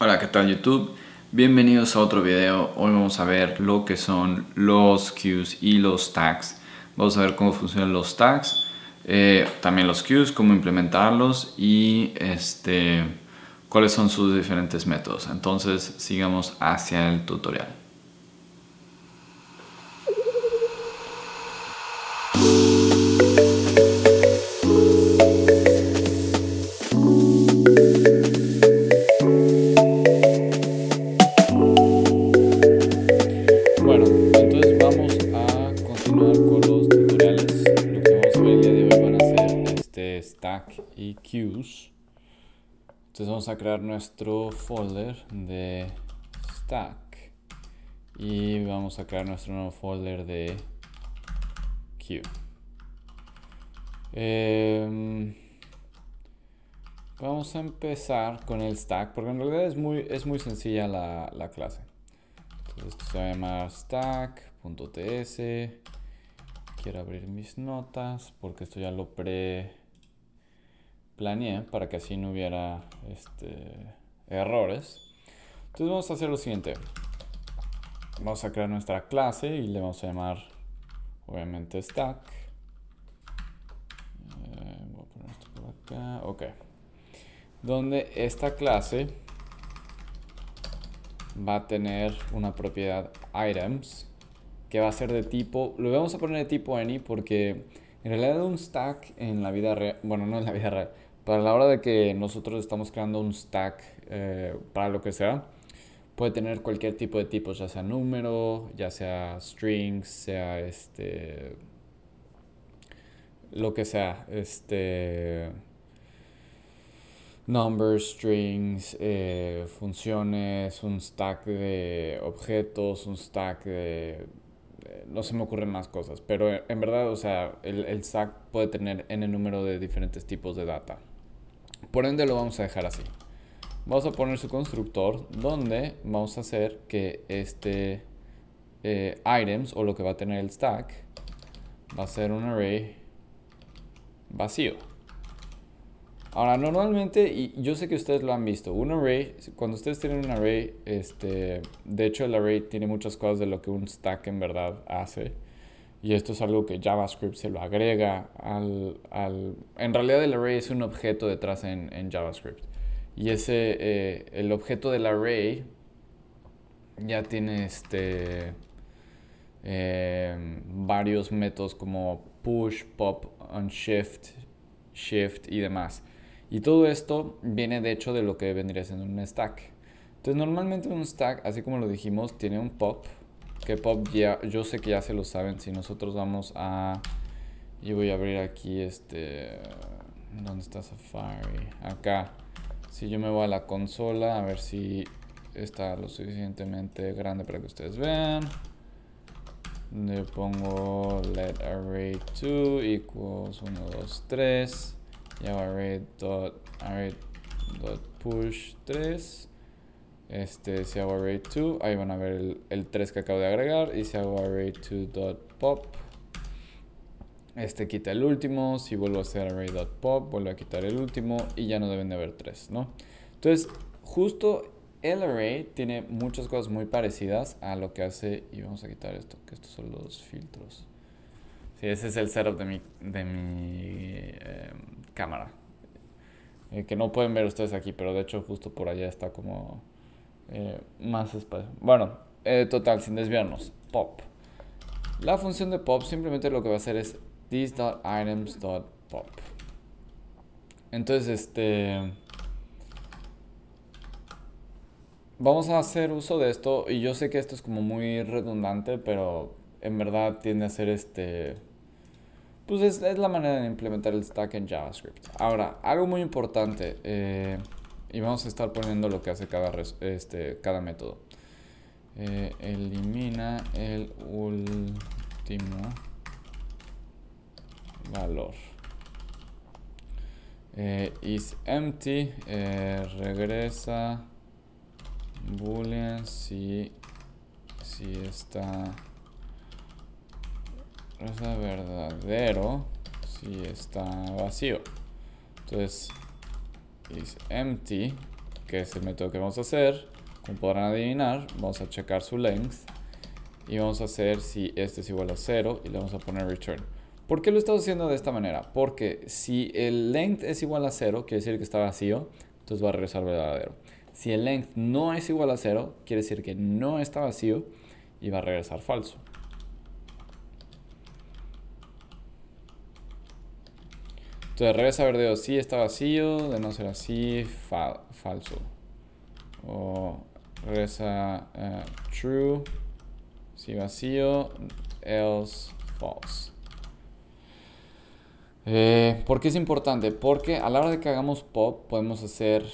Hola, ¿qué tal YouTube? Bienvenidos a otro video. Hoy vamos a ver lo que son los queues y los tags. Vamos a ver cómo funcionan los tags, eh, también los queues, cómo implementarlos y este, cuáles son sus diferentes métodos. Entonces sigamos hacia el tutorial. a crear nuestro folder de stack y vamos a crear nuestro nuevo folder de queue. Em, vamos a empezar con el stack porque en realidad es muy, es muy sencilla la, la clase. Entonces esto se va a llamar stack.ts. Quiero abrir mis notas porque esto ya lo pre planeé para que así no hubiera este, errores. Entonces vamos a hacer lo siguiente. Vamos a crear nuestra clase y le vamos a llamar obviamente stack. Eh, voy a poner esto por acá. Ok. Donde esta clase va a tener una propiedad items que va a ser de tipo, lo vamos a poner de tipo any porque en realidad un stack en la vida real, bueno, no en la vida real, para la hora de que nosotros estamos creando un stack eh, para lo que sea, puede tener cualquier tipo de tipos ya sea número, ya sea strings, sea este lo que sea, este numbers, strings, eh, funciones, un stack de objetos, un stack de eh, no se me ocurren más cosas, pero en verdad, o sea, el, el stack puede tener n número de diferentes tipos de data. Por ende lo vamos a dejar así. Vamos a poner su constructor donde vamos a hacer que este eh, items o lo que va a tener el stack va a ser un array vacío. Ahora, normalmente, y yo sé que ustedes lo han visto, un array, cuando ustedes tienen un array, este, de hecho el array tiene muchas cosas de lo que un stack en verdad hace. Y esto es algo que JavaScript se lo agrega al... En realidad el array es un objeto detrás en, JavaScript. Y ese, eh, el objeto del array ya tiene este, eh, varios métodos como push, pop, unshift, shift y demás. Y todo esto viene de hecho de lo que vendría siendo un stack. Entonces normalmente un stack, así como lo dijimos, tiene un pop, ya, yo sé que ya se lo saben. Si nosotros vamos a... Y voy a abrir aquí este... ¿Dónde está Safari? Acá. Si yo me voy a la consola, a ver si está lo suficientemente grande para que ustedes vean. Le pongo let array 2 equals 1, 2, 3. Y 3. Este, si hago array2, ahí van a ver el, 3 que acabo de agregar. Y si hago array2.pop, este quita el último. Si vuelvo a hacer array.pop, vuelvo a quitar el último. Y ya no deben de haber 3, ¿no? Entonces, justo el array tiene muchas cosas muy parecidas a lo que hace... Y vamos a quitar esto, que estos son los filtros. Sí, ese es el setup de mi, de mi em, cámara. Eh, que no pueden ver ustedes aquí, pero de hecho justo por allá está como eh, más espacio. Bueno, eh, total, sin desviarnos. Pop. La función de pop simplemente lo que va a hacer es this.items.pop Entonces, este... Vamos a hacer uso de esto y yo sé que esto es como muy redundante, pero en verdad tiende a ser este... Pues es, es la manera de implementar el stack en JavaScript. Ahora, algo muy importante. Eh, y vamos a estar poniendo lo que hace cada, este, cada método. Eh, elimina el último valor. Eh, is empty eh, regresa boolean si, si está verdadero si está vacío entonces is empty, que es el método que vamos a hacer. Como podrán adivinar, vamos a checar su length y vamos a hacer si este es igual a 0 y le vamos a poner return. ¿Por qué lo estamos haciendo de esta manera? Porque si el length es igual a 0, quiere decir que está vacío, entonces va a regresar verdadero. Si el length no es igual a 0, quiere decir que no está vacío y va a regresar falso. Entonces, revés a verdeo si está vacío, de no ser así, falso. O revés eh, true, si vacío, else false. Eh, ¿Por qué es importante? Porque a la hora de que hagamos pop podemos hacer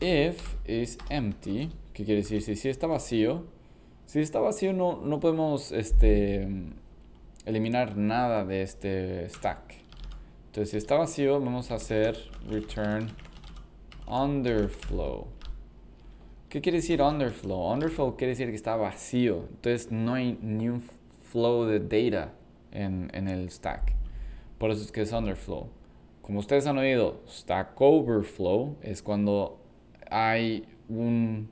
if is empty, que quiere decir si, si está vacío. Si está vacío no, no podemos este, eliminar nada de este stack. Entonces, si está vacío, vamos a hacer return underflow. ¿Qué quiere decir underflow? Underflow quiere decir que está vacío. Entonces, no hay ni un flow de data en, el stack. Por eso es que es underflow. Como ustedes han oído, stack overflow es cuando hay un,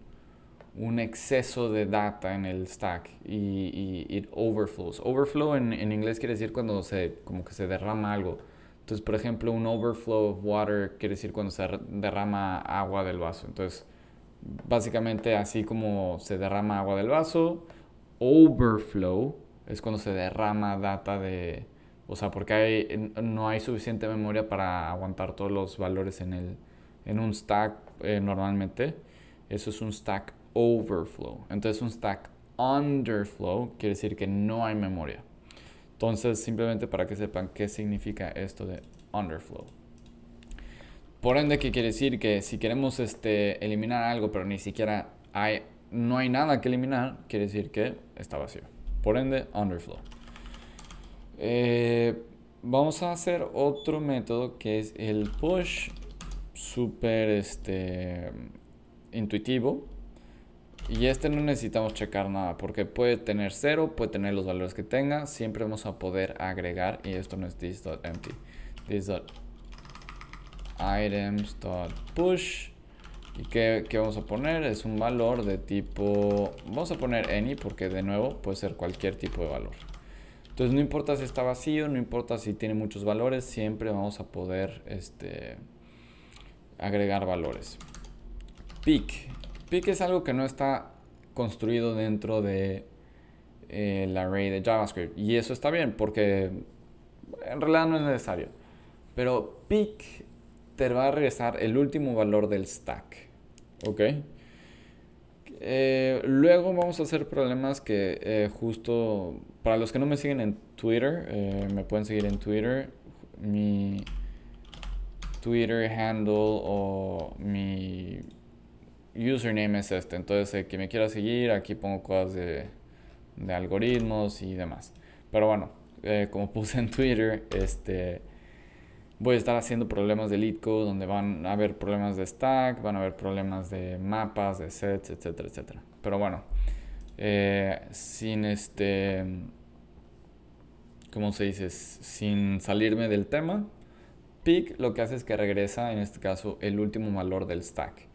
exceso de data en el stack y, y it overflows. Overflow en, en, inglés quiere decir cuando se, como que se derrama algo. Entonces, por ejemplo, un overflow of water quiere decir cuando se derrama agua del vaso. Entonces, básicamente así como se derrama agua del vaso, overflow es cuando se derrama data de, o sea, porque hay, no hay suficiente memoria para aguantar todos los valores en, el, en un stack eh, normalmente. Eso es un stack overflow. Entonces un stack underflow quiere decir que no hay memoria. Entonces, simplemente para que sepan qué significa esto de underflow. Por ende, ¿qué quiere decir? Que si queremos este, eliminar algo, pero ni siquiera hay, no hay nada que eliminar, quiere decir que está vacío. Por ende, underflow. Eh, vamos a hacer otro método que es el push, súper este, intuitivo y este no necesitamos checar nada porque puede tener cero puede tener los valores que tenga. Siempre vamos a poder agregar y esto no es this.empty. This.items.push. ¿Y qué, vamos a poner? Es un valor de tipo... Vamos a poner any porque de nuevo puede ser cualquier tipo de valor. Entonces no importa si está vacío, no importa si tiene muchos valores, siempre vamos a poder este, agregar valores. Pick Pick es algo que no está construido dentro de el eh, array de JavaScript. Y eso está bien porque en realidad no es necesario. Pero pick te va a regresar el último valor del stack. ¿Ok? Eh, luego vamos a hacer problemas que eh, justo para los que no me siguen en Twitter, me pueden seguir en Twitter. Mi Twitter handle o mi username es este. Entonces, el que me quiera seguir, aquí pongo cosas de, algoritmos y demás. Pero bueno, eh, como puse en Twitter, este, voy a estar haciendo problemas de lead code donde van a haber problemas de stack, van a haber problemas de mapas, de sets, etcétera, etcétera. Pero bueno, eh, sin este, ¿cómo se dice? Sin salirme del tema, pick lo que hace es que regresa, en este caso, el último valor del stack.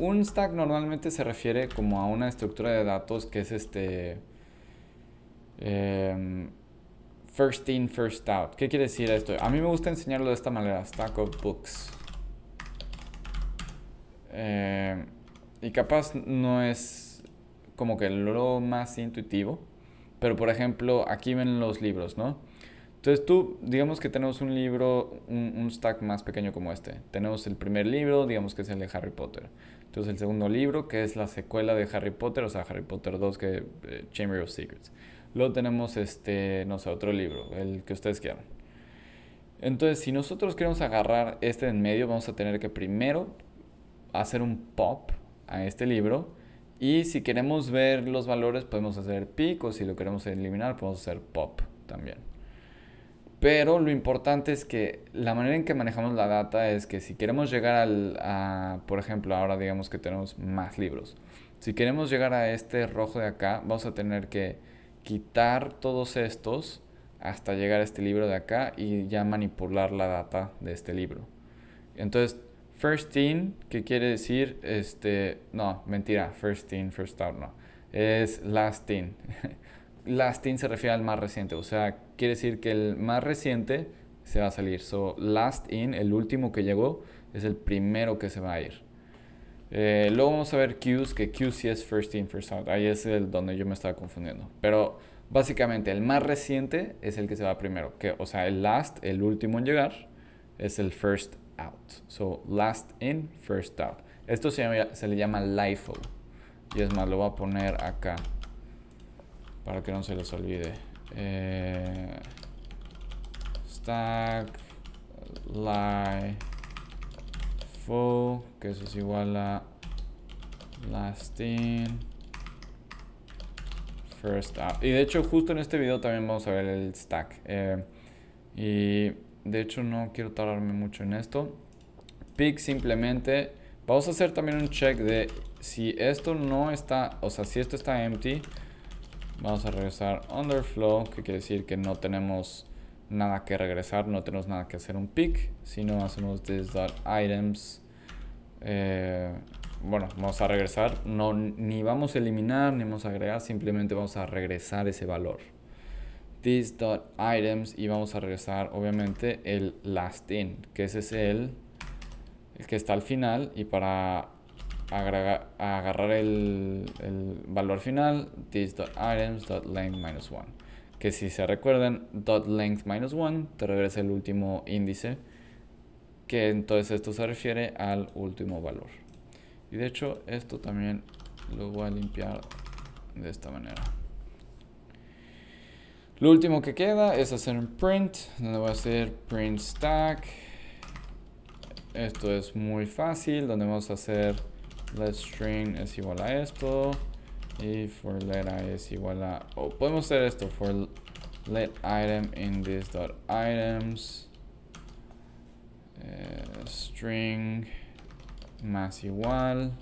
Un stack normalmente se refiere como a una estructura de datos que es este... Em, first in, first out. ¿Qué quiere decir esto? A mí me gusta enseñarlo de esta manera. Stack of books. Em, y capaz no es como que lo más intuitivo. Pero por ejemplo, aquí ven los libros, ¿no? Entonces tú, digamos que tenemos un libro, un, stack más pequeño como este. Tenemos el primer libro, digamos que es el de Harry Potter. Entonces el segundo libro, que es la secuela de Harry Potter, o sea, Harry Potter 2, que eh, Chamber of Secrets. Luego tenemos este, no sé, otro libro, el que ustedes quieran. Entonces, si nosotros queremos agarrar este en medio, vamos a tener que primero hacer un pop a este libro. Y si queremos ver los valores, podemos hacer pico o si lo queremos eliminar, podemos hacer pop también. Pero lo importante es que la manera en que manejamos la data es que si queremos llegar al, a, por ejemplo, ahora digamos que tenemos más libros. Si queremos llegar a este rojo de acá, vamos a tener que quitar todos estos hasta llegar a este libro de acá y ya manipular la data de este libro. Entonces, first in, ¿qué quiere decir, este, no, mentira, first in, first out, no, es last in. last in se refiere al más reciente, o sea, quiere decir que el más reciente se va a salir. So, last in, el último que llegó, es el primero que se va a ir. Eh, luego vamos a ver queues, que queues es first in, first out. Ahí es el donde yo me estaba confundiendo. Pero básicamente el más reciente es el que se va primero. Que, o sea, el last, el último en llegar, es el first out. So, last in, first out. Esto se, se le llama LIFO. Y es más, lo voy a poner acá para que no se les olvide. Eh, stack lie full, que eso es igual a last first out. Y de hecho justo en este video también vamos a ver el stack. Eh, y de hecho no quiero tardarme mucho en esto. Pick simplemente. Vamos a hacer también un check de si esto no está, o sea, si esto está empty, Vamos a regresar underflow, que quiere decir que no tenemos nada que regresar, no tenemos nada que hacer un pick, sino hacemos this.items. Eh, bueno, vamos a regresar, no, ni vamos a eliminar, ni vamos a agregar, simplemente vamos a regresar ese valor. This.items y vamos a regresar obviamente el last in, que ese es el, el que está al final y para agregar agarrar el, el, valor final, this.items.length-1. Que si se recuerdan, .length-1 te regresa el último índice, que entonces esto se refiere al último valor. Y de hecho, esto también lo voy a limpiar de esta manera. Lo último que queda es hacer un print, donde voy a hacer print stack. Esto es muy fácil, donde vamos a hacer let string es igual a esto y for let i es igual a podemos hacer esto for let item in this.items eh, string más igual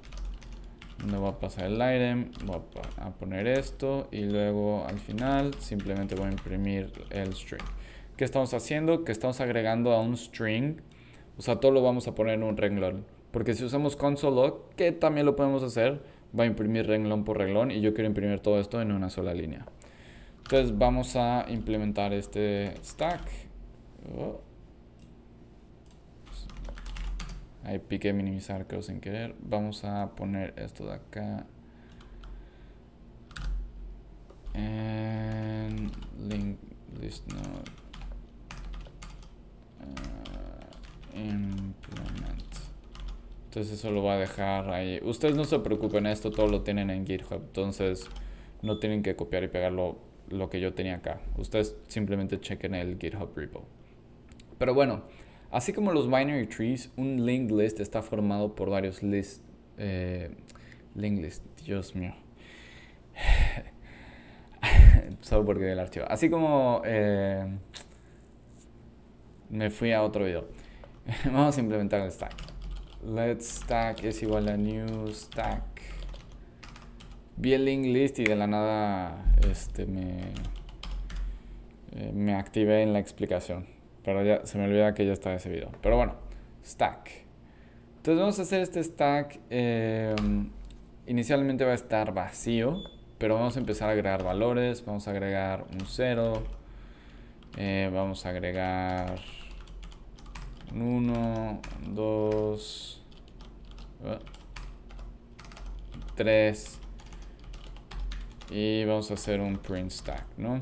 no va a pasar el item voy a poner esto y luego al final simplemente voy a imprimir el string ¿qué estamos haciendo? que estamos agregando a un string o sea todo lo vamos a poner en un renglón porque si usamos console.log que también lo podemos hacer, va a imprimir renglón por renglón y yo quiero imprimir todo esto en una sola línea. Entonces vamos a implementar este stack. Oh. Ahí piqué minimizar creo sin querer. Vamos a poner esto de acá. En link list node. Eh, implement. Entonces eso lo voy a dejar ahí. Ustedes no se preocupen, esto todo lo tienen en GitHub. Entonces no tienen que copiar y pegar lo, que yo tenía acá. Ustedes simplemente chequen el GitHub repo. Pero bueno, así como los binary trees, un linked list está formado por varios lists. Eh, linked list, Dios mío. Solo porque el archivo. Así como eh, me fui a otro video. Vamos a implementar el stack. Let stack es igual a new stack. Vi el link list y de la nada este, eh, me, activé en la explicación. Pero ya se me olvida que ya está ese video. Pero bueno, stack. Entonces vamos a hacer este stack. Em, inicialmente va a estar vacío, pero vamos a empezar a agregar valores. Vamos a agregar un cero eh, vamos a agregar 1, 2, 3 y vamos a hacer un print stack, ¿no?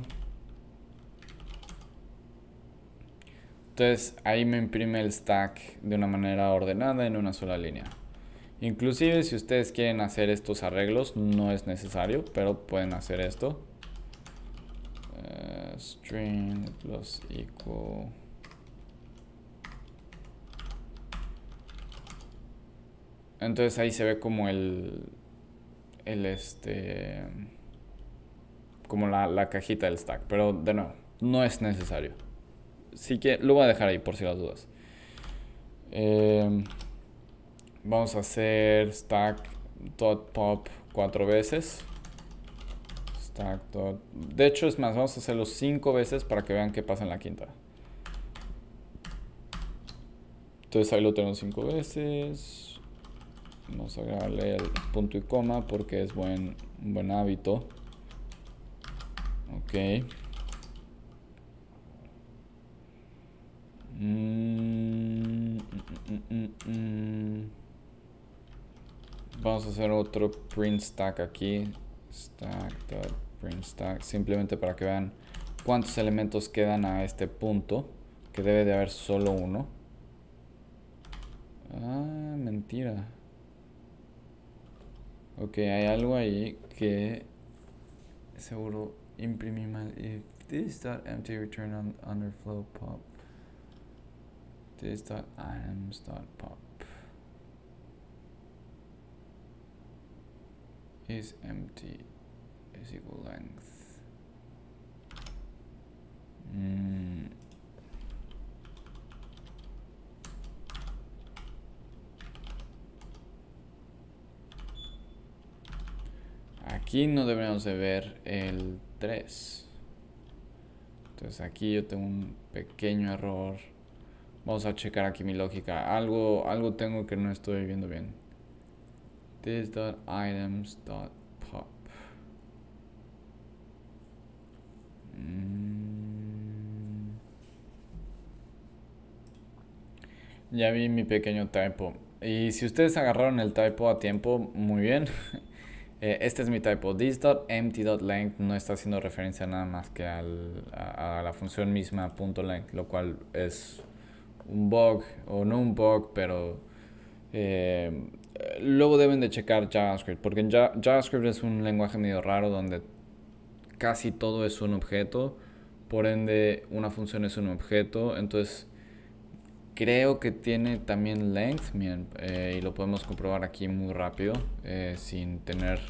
Entonces ahí me imprime el stack de una manera ordenada en una sola línea. Inclusive si ustedes quieren hacer estos arreglos, no es necesario, pero pueden hacer esto. Eh, string plus equal Entonces ahí se ve como el, el este, como la, cajita del stack. Pero de nuevo, no es necesario. Así que lo voy a dejar ahí por si las dudas. Em, vamos a hacer stack.pop cuatro veces. Stack De hecho, es más, vamos a hacerlo cinco veces para que vean qué pasa en la quinta. Entonces ahí lo tenemos cinco veces. Vamos a agregarle el punto y coma porque es buen, un buen hábito. Ok. Mm, mm, mm, Vamos a hacer otro print stack aquí. Stack print stack. Simplemente para que vean cuántos elementos quedan a este punto. Que debe de haber solo uno. Ah, mentira. Ok, hay algo ahí que seguro imprimí mal. If this dot empty return on underflow pop, this dot items dot pop is empty is equal length. Mm. Aquí no debemos de ver el 3. Entonces aquí yo tengo un pequeño error. Vamos a checar aquí mi lógica. Algo, algo tengo que no estoy viendo bien. This.items.pop. Mm. Ya vi mi pequeño typo. Y si ustedes agarraron el typo a tiempo, muy bien. Eh, este es mi typo. This.empty.length no está haciendo referencia nada más que a, la función misma lo cual es un bug o no un bug, pero eh, luego deben de checar JavaScript, porque JavaScript es un lenguaje medio raro donde casi todo es un objeto, por ende una función es un objeto, entonces Creo que tiene también length, miren, eh, y lo podemos comprobar aquí muy rápido, eh, sin tener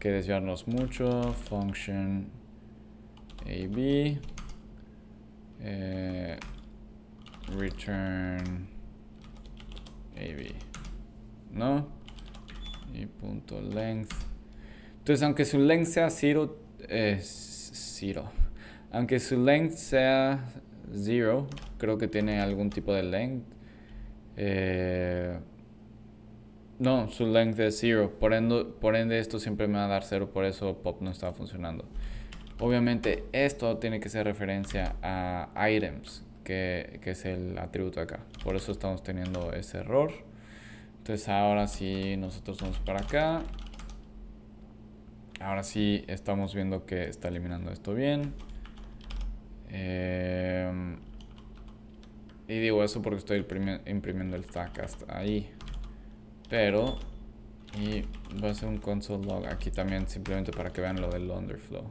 que desviarnos mucho. Function AB, eh, return AB, ¿no? Y punto length. Entonces, aunque su length sea 0, es 0. Aunque su length sea Zero, creo que tiene algún tipo de length. Eh, no, su length es zero. Por ende, esto siempre me va a dar 0 Por eso pop no está funcionando. Obviamente, esto tiene que ser referencia a items, que, que, es el atributo acá. Por eso estamos teniendo ese error. Entonces, ahora si nosotros vamos para acá. Ahora sí, estamos viendo que está eliminando esto bien. Em, y digo eso porque estoy imprimiendo el stack hasta ahí. Pero... Y va a ser un console log aquí también simplemente para que vean lo del underflow.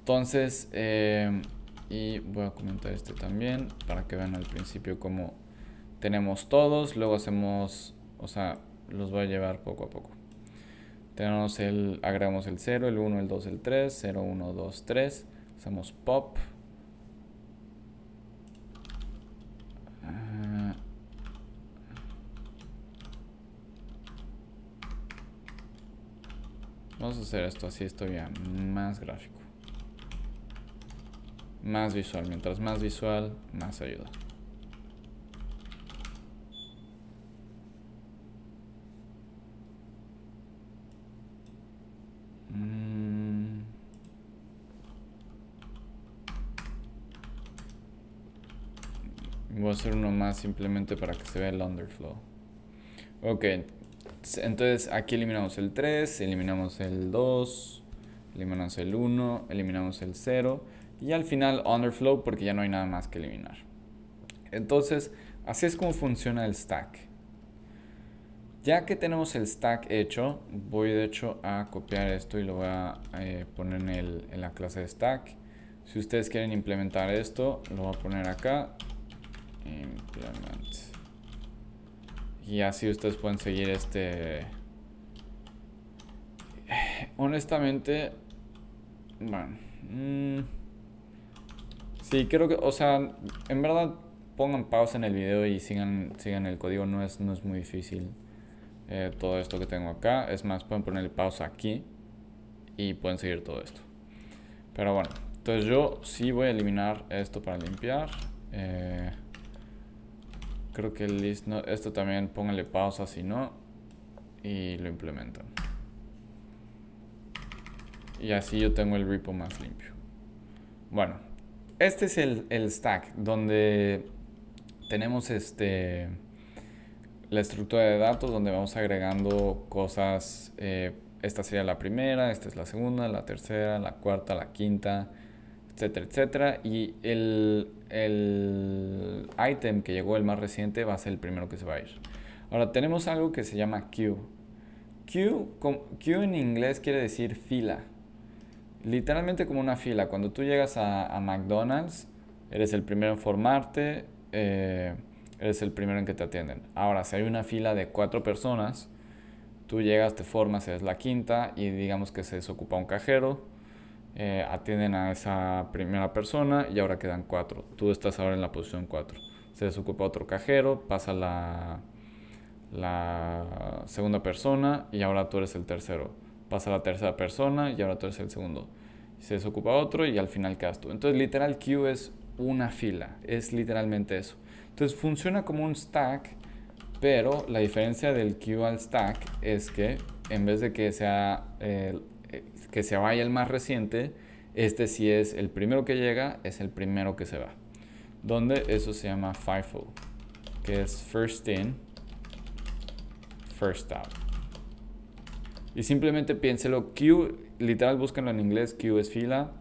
Entonces, em, y voy a comentar este también para que vean al principio cómo tenemos todos. Luego hacemos, o sea, los voy a llevar poco a poco el, agregamos el 0, el 1, el 2, el 3, 0, 1, 2, 3. Hacemos pop. Ah. Vamos a hacer esto así, esto ya más gráfico. Más visual, mientras más visual, más ayuda. uno más simplemente para que se vea el underflow. Ok, entonces aquí eliminamos el 3, eliminamos el 2, eliminamos el 1, eliminamos el 0 y al final underflow porque ya no hay nada más que eliminar. Entonces, así es como funciona el stack. Ya que tenemos el stack hecho, voy de hecho a copiar esto y lo voy a eh, poner en, en la clase de stack. Si ustedes quieren implementar esto, lo voy a poner acá Implement. Y así ustedes pueden seguir este... Honestamente... Bueno... Mmm, sí, creo que... O sea, en verdad pongan pausa en el video y sigan, sigan el código. No es, no es muy difícil eh, todo esto que tengo acá. Es más, pueden ponerle pausa aquí y pueden seguir todo esto. Pero bueno, entonces yo sí voy a eliminar esto para limpiar. Eh, Creo que el list no, esto también pónganle pausa si no y lo implementan. Y así yo tengo el repo más limpio. Bueno, este es el, stack donde tenemos este la estructura de datos donde vamos agregando cosas. Eh, esta sería la primera, esta es la segunda, la tercera, la cuarta, la quinta, etcétera, etcétera. Y el, el item que llegó, el más reciente, va a ser el primero que se va a ir. Ahora tenemos algo que se llama queue. Queue, queue en inglés quiere decir fila. Literalmente como una fila. Cuando tú llegas a, McDonald's, eres el primero en formarte, eh, eres el primero en que te atienden. Ahora, si hay una fila de cuatro personas, tú llegas, te formas, eres la quinta y digamos que se desocupa un cajero eh, atienden a esa primera persona y ahora quedan cuatro. Tú estás ahora en la posición cuatro. Se desocupa otro cajero, pasa la, la segunda persona y ahora tú eres el tercero. Pasa la tercera persona y ahora tú eres el segundo. Se desocupa otro y al final quedas tú. Entonces literal queue es una fila, es literalmente eso. Entonces funciona como un stack, pero la diferencia del queue al stack es que en vez de que sea que se vaya el más reciente, este si es el primero que llega, es el primero que se va. Donde eso se llama FIFO, que es first in, first out. Y simplemente piénselo, Q, literal búsquenlo en inglés, Q es fila,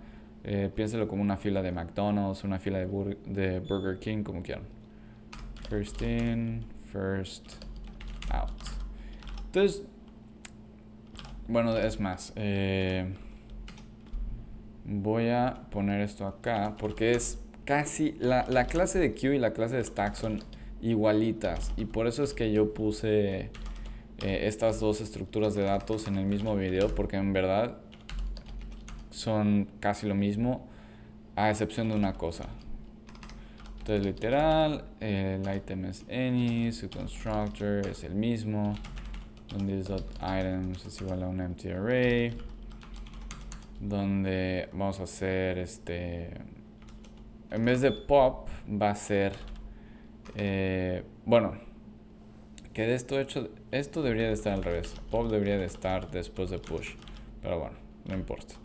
eh, piénselo como una fila de McDonald's, una fila de, de Burger King, como quieran. First in, first out. Entonces, bueno, es más. Eh, voy a poner esto acá porque es casi... La, clase de queue y la clase de stack son igualitas. Y por eso es que yo puse eh, estas dos estructuras de datos en el mismo video porque en verdad son casi lo mismo a excepción de una cosa. Entonces literal, el item es any, su constructor es el mismo donde items es igual a un empty array donde vamos a hacer este en vez de pop va a ser eh, bueno que de esto hecho esto debería de estar al revés pop debería de estar después de push pero bueno no importa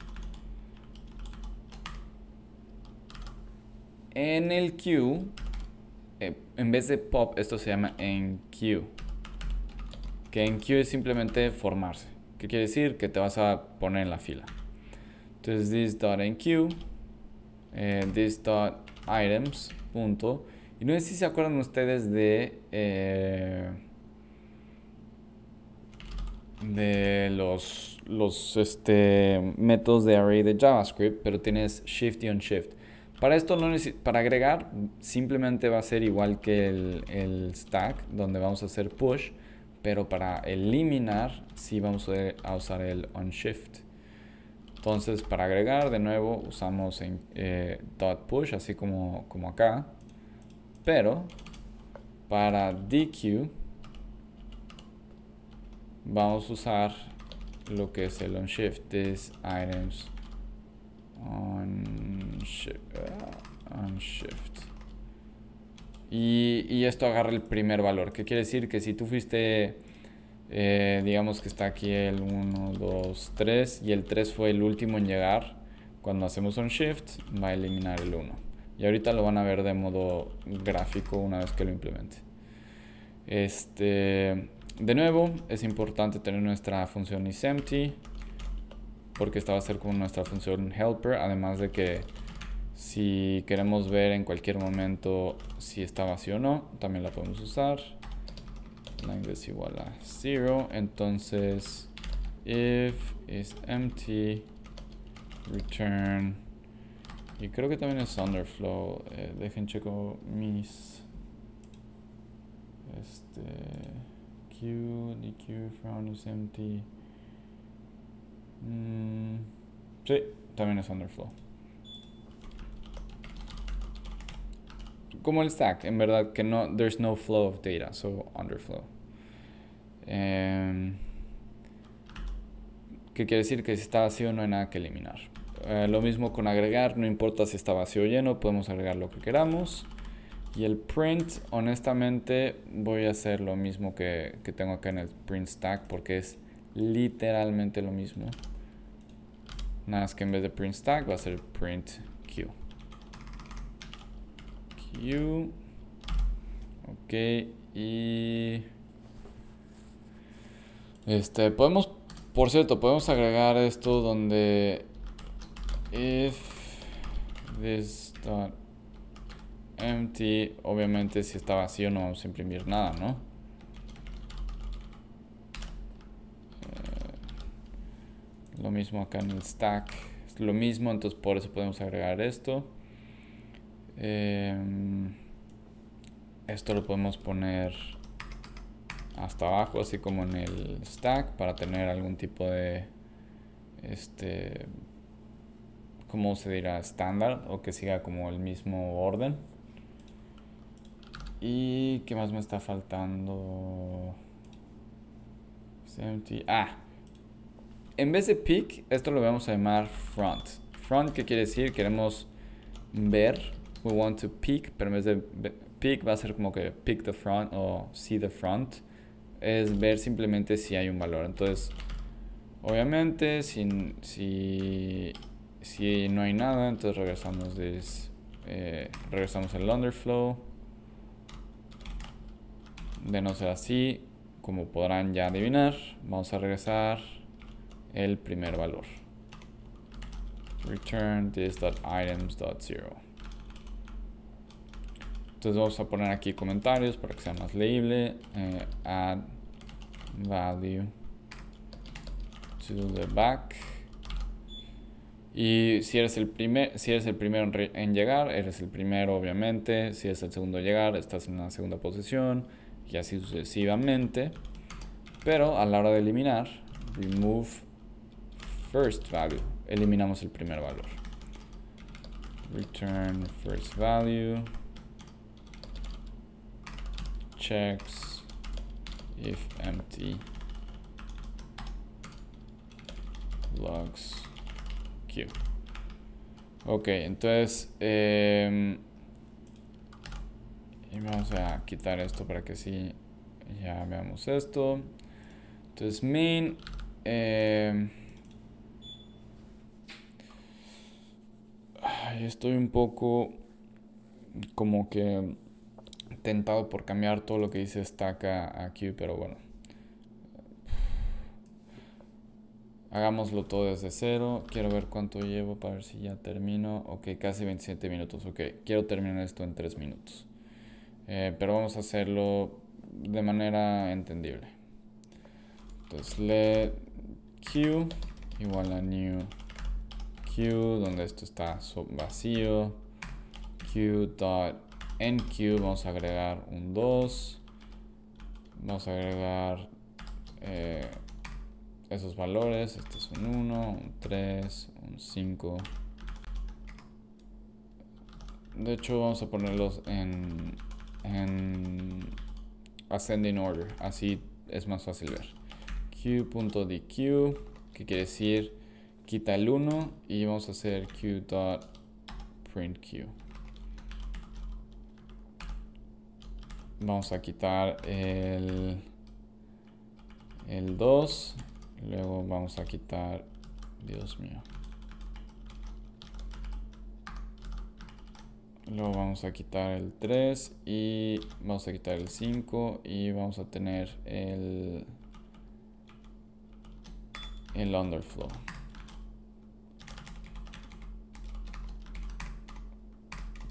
en el queue eh, en vez de pop esto se llama en queue que en queue es simplemente formarse. ¿Qué quiere decir? Que te vas a poner en la fila. Entonces, this.enqueue. Eh, This.items. punto. Y no sé si se acuerdan ustedes de... Eh, de los, este, métodos de array de JavaScript, pero tienes shift y shift. Para esto, para agregar, simplemente va a ser igual que el, el, stack, donde vamos a hacer push pero para eliminar sí vamos a usar el on shift Entonces para agregar de nuevo usamos en, eh, dot push así como, como acá, pero para DQ vamos a usar lo que es el onShift, this items on, on shift y, esto agarra el primer valor, que quiere decir que si tú fuiste, eh, digamos que está aquí el 1, 2, 3, y el 3 fue el último en llegar, cuando hacemos un shift va a eliminar el 1. Y ahorita lo van a ver de modo gráfico una vez que lo implemente. Este, de nuevo, es importante tener nuestra función isEmpty, porque esta va a ser como nuestra función helper, además de que si queremos ver en cualquier momento si está vacío o no, también la podemos usar. Line es igual a 0. Entonces, if is empty, return. Y creo que también es underflow. Eh, dejen checo mis. Este. Q, DQ, from is empty. Mm, sí, también es underflow. como el stack, en verdad, que no, there's no flow of data, so underflow. Em, ¿qué quiere decir que si está vacío no hay nada que eliminar. Eh, lo mismo con agregar, no importa si está vacío o lleno, podemos agregar lo que queramos. Y el print, honestamente, voy a hacer lo mismo que, que tengo acá en el print stack porque es literalmente lo mismo. Nada más que en vez de print stack va a ser print queue you. Ok, y... Este, podemos, por cierto, podemos agregar esto donde... If this dot empty, obviamente si está vacío no vamos a imprimir nada, ¿no? Eh, lo mismo acá en el stack, es lo mismo, entonces por eso podemos agregar esto. Em, esto lo podemos poner hasta abajo, así como en el stack, para tener algún tipo de, este, ¿cómo se dirá? Estándar o que siga como el mismo orden. ¿Y qué más me está faltando? Ah, en vez de pick, esto lo vamos a llamar front. Front, que quiere decir? Queremos ver we want to pick, pero en vez de pick va a ser como que pick the front o see the front, es ver simplemente si hay un valor. Entonces, obviamente, si, si, si no hay nada, entonces regresamos, this, eh, regresamos el underflow. De no ser así, como podrán ya adivinar, vamos a regresar el primer valor. Return this.items.0. Entonces vamos a poner aquí comentarios para que sea más leíble. Eh, add value to the back. Y si eres el, primer, si eres el primero en, en, llegar, eres el primero obviamente. Si eres el segundo en llegar, estás en la segunda posición. Y así sucesivamente. Pero a la hora de eliminar, remove first value. Eliminamos el primer valor. Return first value checks if empty logs queue Ok, entonces em, y vamos a quitar esto para que sí ya veamos esto. Entonces main em, estoy un poco como que tentado por cambiar todo lo que dice Stack a, pero bueno. Hagámoslo todo desde cero. Quiero ver cuánto llevo para ver si ya termino. Ok, casi 27 minutos. Ok, quiero terminar esto en 3 minutos. Eh, pero vamos a hacerlo de manera entendible. Entonces, let q igual a new q, donde esto está vacío. q en Q vamos a agregar un 2. Vamos a agregar eh, esos valores. Este es un 1, un 3, un 5. De hecho, vamos a ponerlos en, en ascending order. Así es más fácil ver. Q.dq, que quiere decir quita el 1. Y vamos a hacer Q.printQ. Vamos a quitar el, el 2. Luego vamos a quitar... Dios mío. Luego vamos a quitar el 3 y vamos a quitar el 5 y vamos a tener el, el underflow.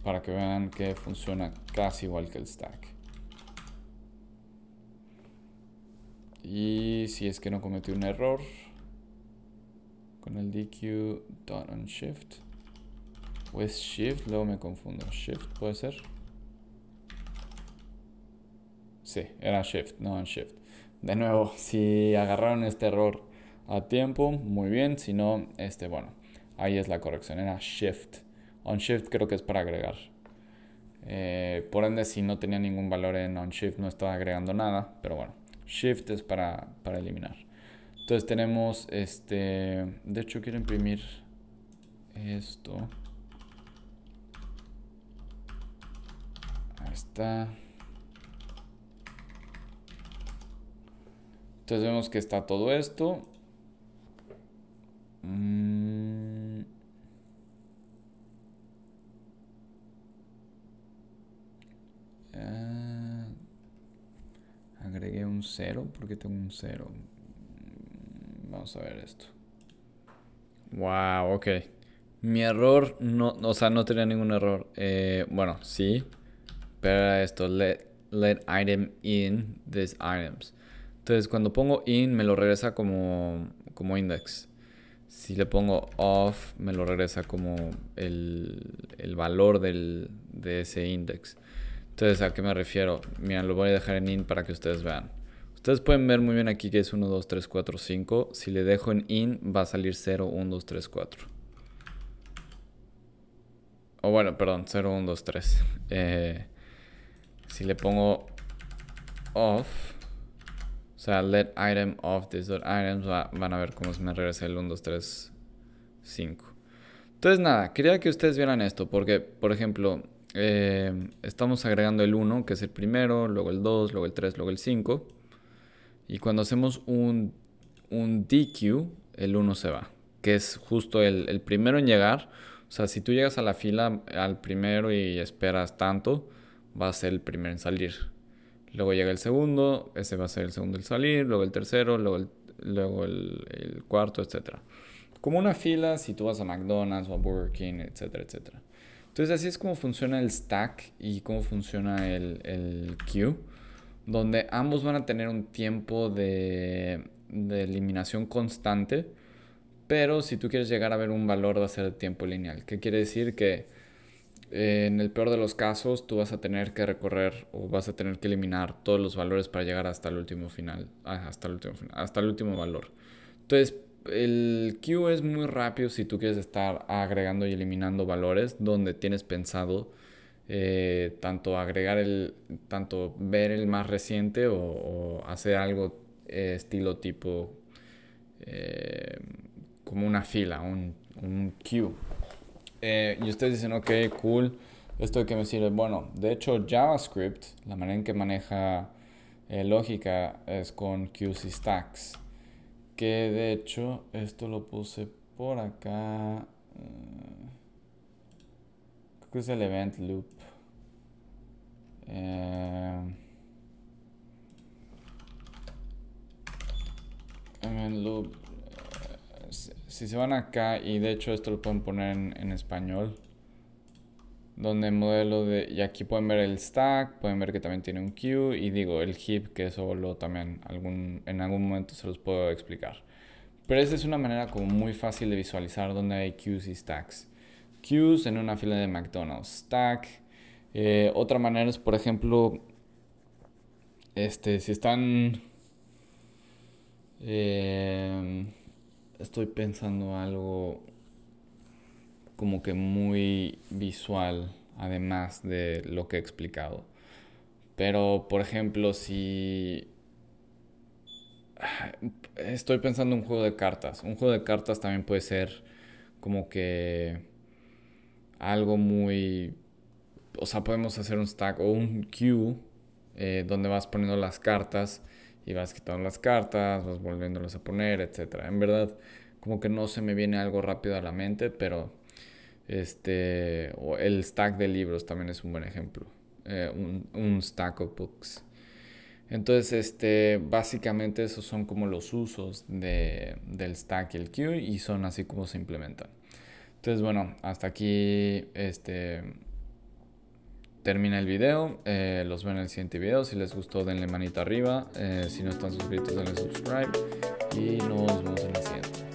Para que vean que funciona casi igual que el stack. si es que no cometí un error con el DQ on shift o es shift luego me confundo shift puede ser sí era shift no on shift de nuevo si agarraron este error a tiempo muy bien si no este bueno ahí es la corrección era shift on shift creo que es para agregar eh, por ende si no tenía ningún valor en on shift no estaba agregando nada pero bueno Shift es para, para eliminar. Entonces tenemos este... De hecho quiero imprimir esto. Ahí está. Entonces vemos que está todo esto. Mm. Ah agregué un 0 porque tengo un 0 mm, vamos a ver esto wow ok mi error no o sea no tenía ningún error eh, bueno sí pero esto let, let item in these items entonces cuando pongo in me lo regresa como como index si le pongo off me lo regresa como el, valor del, de ese index entonces, ¿a qué me refiero? Mira, lo voy a dejar en in para que ustedes vean. Ustedes pueden ver muy bien aquí que es 1, 2, 3, 4, 5. Si le dejo en in, va a salir 0, 1, 2, 3, 4. O bueno, perdón, 0, 1, 2, 3. si le pongo off, o sea, let item off this.items, va, van a ver cómo se me regresa el 1, 2, 3, 5. Entonces, nada, quería que ustedes vieran esto, porque, por ejemplo, eh, estamos agregando el 1, que es el primero, luego el 2, luego el 3, luego el 5. Y cuando hacemos un, un DQ, el 1 se va, que es justo el, primero en llegar. O sea, si tú llegas a la fila al primero y esperas tanto, va a ser el primero en salir. Luego llega el segundo, ese va a ser el segundo en salir, luego el tercero, luego el, el, cuarto, etc. Como una fila si tú vas a McDonald's o a Burger King, etcétera, etcétera. Entonces así es como funciona el stack y cómo funciona el, el queue, donde ambos van a tener un tiempo de, eliminación constante, pero si tú quieres llegar a ver un valor va a ser de tiempo lineal, que quiere decir que eh, en el peor de los casos, tú vas a tener que recorrer o vas a tener que eliminar todos los valores para llegar hasta el último final, ah, hasta el último, hasta el último valor. Entonces, el queue es muy rápido si tú quieres estar agregando y eliminando valores donde tienes pensado eh, tanto agregar el, tanto ver el más reciente o, hacer algo eh, estilo tipo eh, como una fila, un, queue. y ustedes dicen, ok, cool, esto que me sirve. Bueno, de hecho JavaScript, la manera en que maneja lógica es con queues y stacks. Que de hecho, esto lo puse por acá. Eh, creo que es el event loop. Eh, event loop. Eh, si se van acá, y de hecho esto lo pueden poner en, en español donde modelo de... Y aquí pueden ver el stack, pueden ver que también tiene un queue y digo el heap, que eso lo también algún, en algún momento se los puedo explicar. Pero esa es una manera como muy fácil de visualizar donde hay queues y stacks. Queues en una fila de McDonald's, stack. Eh, otra manera es, por ejemplo, este, si están... Eh, estoy pensando algo como que muy visual, además de lo que he explicado. Pero, por ejemplo, si estoy pensando en un juego de cartas, un juego de cartas también puede ser como que algo muy... O sea, podemos hacer un stack o un queue eh, donde vas poniendo las cartas y vas quitando las cartas, vas volviéndolas a poner, etc. En verdad, como que no se me viene algo rápido a la mente, pero este, o el stack de libros también es un buen ejemplo. Eh, un, un, stack of books. Entonces, este, básicamente esos son como los usos de, del stack y el queue y son así como se implementan. Entonces, bueno, hasta aquí este, termina el video. Eh, los veo en el siguiente video. Si les gustó, denle manita arriba. Eh, si no están suscritos, denle subscribe. Y nos vemos en el siguiente.